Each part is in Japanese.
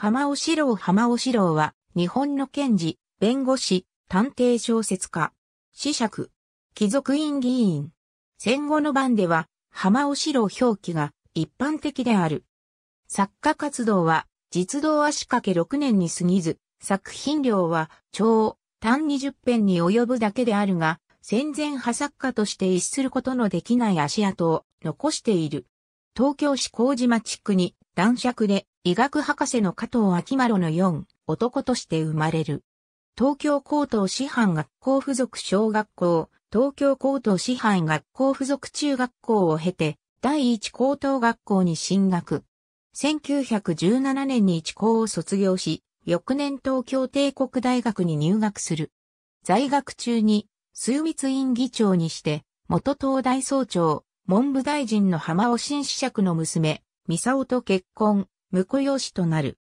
浜尾四郎浜尾四郎は、日本の検事、弁護士、探偵小説家、子爵、貴族院議員。戦後の版では、浜尾四郎表記が一般的である。作家活動は、実動足掛け6年に過ぎず、作品量は、長、単20編に及ぶだけであるが、戦前派作家として一することのできない足跡を残している。東京市麹町区に男爵で医学博士の加藤秋丸の4、男として生まれる。東京高等師範学校附属小学校、東京高等師範学校附属中学校を経て、第一高等学校に進学。1917年に一高を卒業し、翌年東京帝国大学に入学する。在学中に、水密院議長にして、元東大総長、文部大臣の浜尾新子爵の娘、三沢と結婚、婿養子となる。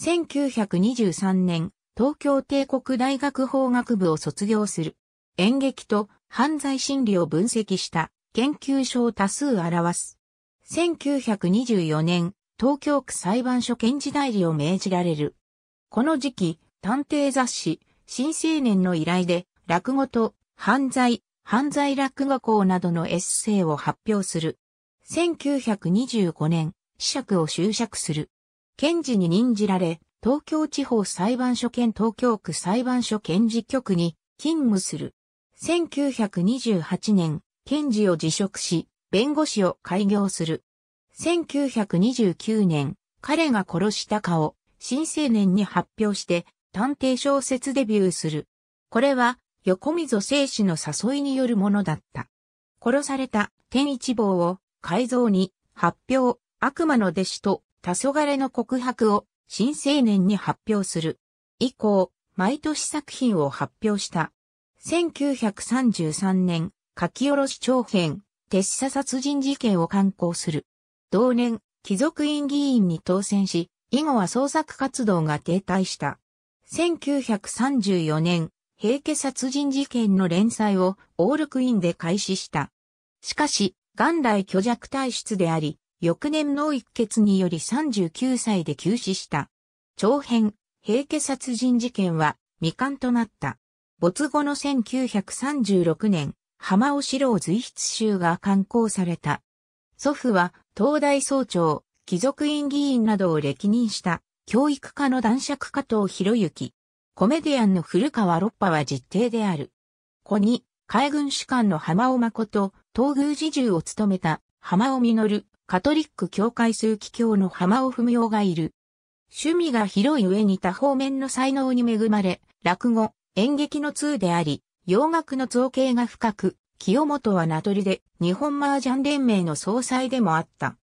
1923年、東京帝国大学法学部を卒業する。演劇と犯罪心理を分析した研究所を多数表す。1924年、東京区裁判所検事代理を命じられる。この時期、探偵雑誌、新青年の依頼で、落語と犯罪、犯罪落語校などのエッセイを発表する。1925年、釈を執釈する。検事に任じられ、東京地方裁判所兼東京区裁判所検事局に勤務する。1928年、検事を辞職し、弁護士を開業する。1929年、彼が殺したかを新青年に発表して探偵小説デビューする。これは横溝正史の誘いによるものだった。殺された天一望を改造に発表、悪魔の弟子と黄昏の告白を新青年に発表する。以降、毎年作品を発表した。1933年、書き下ろし長編、鉄砂殺人事件を刊行する。同年、貴族院議員に当選し、以後は創作活動が停滞した。1934年、平家殺人事件の連載をオールクイーンで開始した。しかし、元来虚弱体質であり、翌年脳一血により39歳で急死した。長編、平家殺人事件は未完となった。没後の1936年、浜尾四郎随筆集が刊行された。祖父は、東大総長、貴族院議員などを歴任した、教育家の男爵加藤博之。コメディアンの古川六波は実定である。子に、海軍士官の浜尾誠、東宮侍従を務めた浜尾実、カトリック教会枢機教の浜尾文夫がいる。趣味が広い上に多方面の才能に恵まれ、落語、演劇の通であり、洋楽の造形が深く、清本は名取で日本麻雀連盟の総裁でもあった。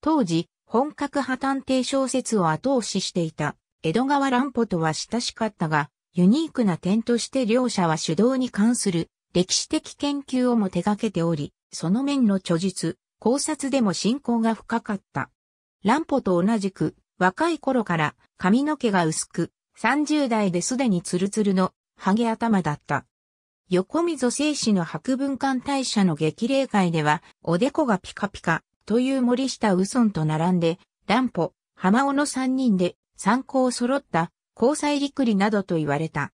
当時、本格派探偵小説を後押ししていた江戸川乱歩とは親しかったが、ユニークな点として両者は主導に関する歴史的研究をも手掛けており、その面の著述、考察でも信仰が深かった。乱歩と同じく、若い頃から髪の毛が薄く、30代ですでにツルツルのハゲ頭だった。横溝正史の博文館大社の激励会では、おでこがピカピカという森下右ンと並んで、乱歩、浜尾の3人で参考揃った交際陸理などと言われた。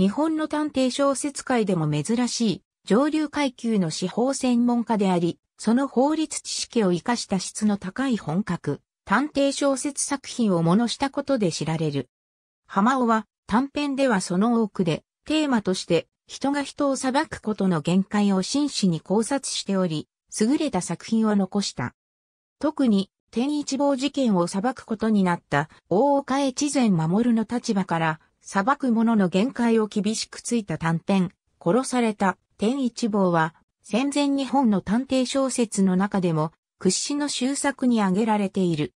日本の探偵小説界でも珍しい上流階級の司法専門家であり、その法律知識を活かした質の高い本格、探偵小説作品をものしたことで知られる。浜尾は短編ではその多くで、テーマとして人が人を裁くことの限界を真摯に考察しており、優れた作品を残した。特に、天一望事件を裁くことになった大岡越前守の立場から、裁く者の限界を厳しくついた短編、殺された天一望は戦前日本の探偵小説の中でも屈指の秀作に挙げられている。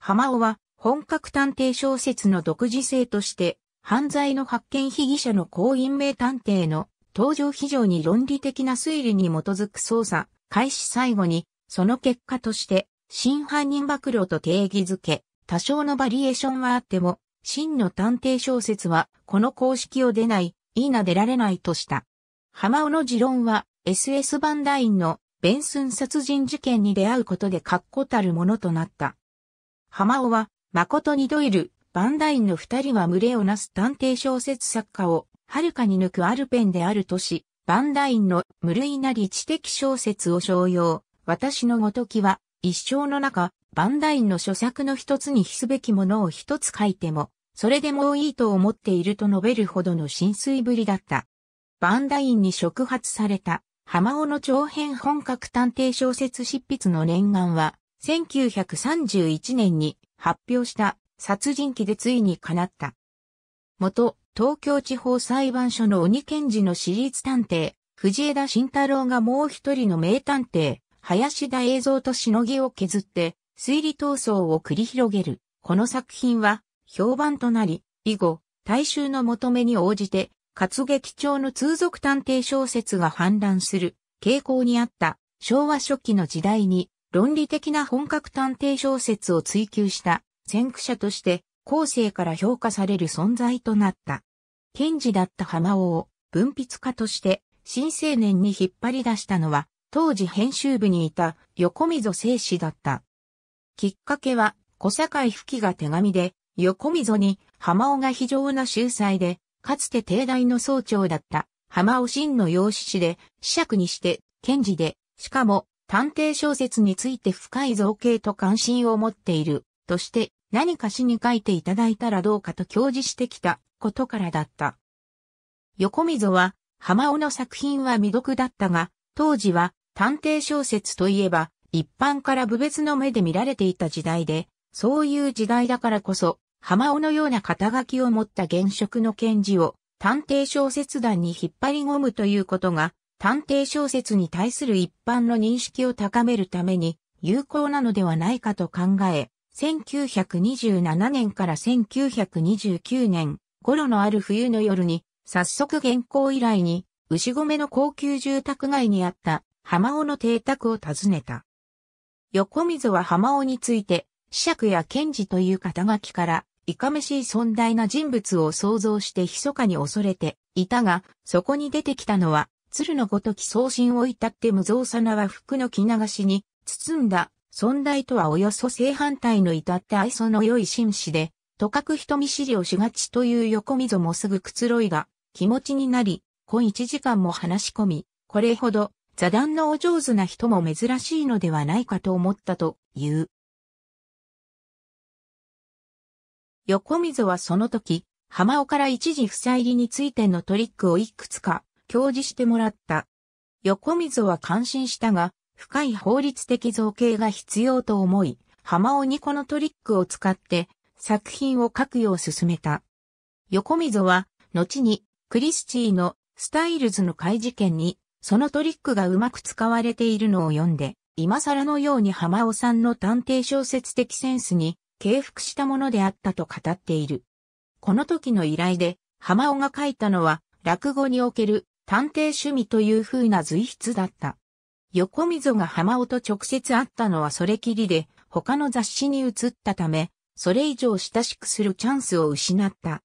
浜尾は本格探偵小説の独自性として犯罪の発見被疑者の公隠名探偵の登場非常に論理的な推理に基づく捜査開始最後にその結果として真犯人暴露と定義づけ多少のバリエーションはあっても真の探偵小説はこの公式を出ない、いいな出られないとした。浜尾の持論は SS バンダインのベンスン殺人事件に出会うことで確固たるものとなった。浜尾は、誠にドイル、バンダインの二人は群れをなす探偵小説作家を、遥かに抜くアルペンであるとし、バンダインの無類なり知的小説を商用、私のごときは、一生の中、バンダインの著作の一つに比すべきものを一つ書いても、それでもいいと思っていると述べるほどの浸水ぶりだった。バンダインに触発された浜尾の長編本格探偵小説執筆の念願は、1931年に発表した殺人鬼でついに叶った。元、東京地方裁判所の鬼検事の私立探偵、藤枝慎太郎がもう一人の名探偵、林田映像としのぎを削って、推理闘争を繰り広げる。この作品は、評判となり、以後、大衆の求めに応じて、活劇調の通俗探偵小説が氾濫する傾向にあった昭和初期の時代に論理的な本格探偵小説を追求した先駆者として後世から評価される存在となった。賢治だった浜尾を文筆家として新青年に引っ張り出したのは当時編集部にいた横溝正史だった。きっかけは小堺吹きが手紙で横溝に浜尾が非常な秀才でかつて帝大の総長だった浜尾真の養子師で、子爵にして、検事で、しかも、探偵小説について深い造形と関心を持っている、として、何か詩に書いていただいたらどうかと教示してきたことからだった。横溝は、浜尾の作品は未読だったが、当時は探偵小説といえば、一般から部別の目で見られていた時代で、そういう時代だからこそ、浜尾のような肩書きを持った現職の検事を探偵小説団に引っ張り込むということが、探偵小説に対する一般の認識を高めるために有効なのではないかと考え、1927年から1929年頃のある冬の夜に、早速原稿依頼に、牛込の高級住宅街にあった浜尾の邸宅を訪ねた。横溝は浜尾について、子爵や検事という肩書きから、いかめしい存大な人物を想像して密かに恐れていたが、そこに出てきたのは、鶴のごとき送信を至って無造作な和服の着流しに包んだ存大とはおよそ正反対の至って愛想の良い紳士で、とかく人見知りをしがちという横溝もすぐくつろいが、気持ちになり、今一時間も話し込み、これほど座談のお上手な人も珍しいのではないかと思ったという。横溝はその時、浜尾から一時塞入りについてのトリックをいくつか、教示してもらった。横溝は感心したが、深い法律的造形が必要と思い、浜尾にこのトリックを使って作品を書くよう進めた。横溝は、後にクリスチーのスタイルズの怪事件に、そのトリックがうまく使われているのを読んで、今更のように浜尾さんの探偵小説的センスに敬服したものであったと語っている。この時の依頼で、浜尾が書いたのは、落語における探偵趣味という風な随筆だった。横溝が浜尾と直接会ったのはそれきりで、他の雑誌に移ったため、それ以上親しくするチャンスを失った。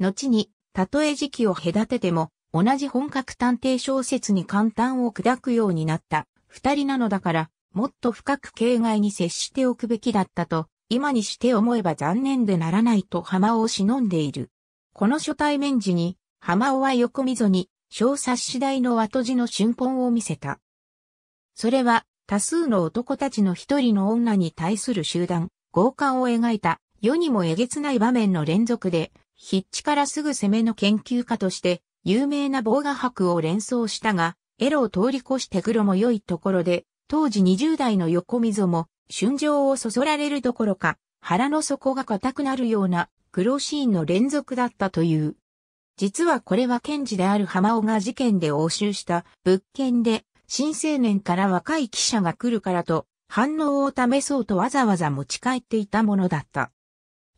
後に、たとえ時期を隔てても、同じ本格探偵小説に簡単を砕くようになった、二人なのだから、もっと深く形外に接しておくべきだったと、今にして思えば残念でならないと浜尾を忍んでいる。この初対面時に、浜尾は横溝に、小冊子台の跡地の春本を見せた。それは、多数の男たちの一人の女に対する集団、強姦を描いた、世にもえげつない場面の連続で、筆致からすぐ攻めの研究家として、有名な防画伯を連想したが、エロを通り越して黒も良いところで、当時20代の横溝も、春情をそそられるどころか、腹の底が硬くなるような苦労シーンの連続だったという。実はこれは検事である浜尾が事件で押収した物件で、新青年から若い記者が来るからと、反応を試そうとわざわざ持ち帰っていたものだった。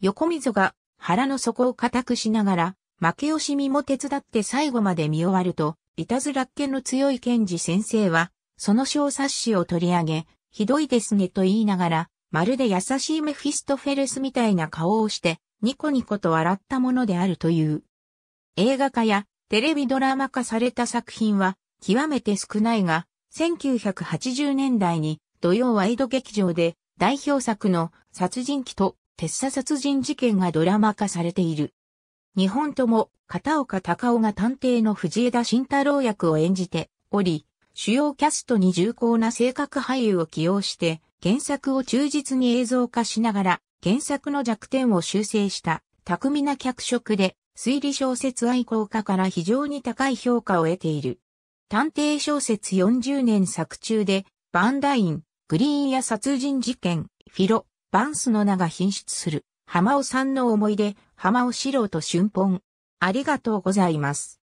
横溝が腹の底を固くしながら、負け惜しみも手伝って最後まで見終わると、いたずらっけの強い検事先生は、その小冊子を取り上げ、ひどいですねと言いながら、まるで優しいメフィストフェルスみたいな顔をして、ニコニコと笑ったものであるという。映画化やテレビドラマ化された作品は極めて少ないが、1980年代に土曜ワイド劇場で代表作の殺人鬼と鉄査殺人事件がドラマ化されている。日本とも片岡隆夫が探偵の藤枝慎太郎役を演じており、主要キャストに重厚な性格俳優を起用して、原作を忠実に映像化しながら、原作の弱点を修正した巧みな脚色で、推理小説愛好家から非常に高い評価を得ている。探偵小説40年作中で、バンダイン、グリーンや殺人事件、フィロ、バンスの名が品質する、浜尾さんの思い出、浜尾四郎と春本。ありがとうございます。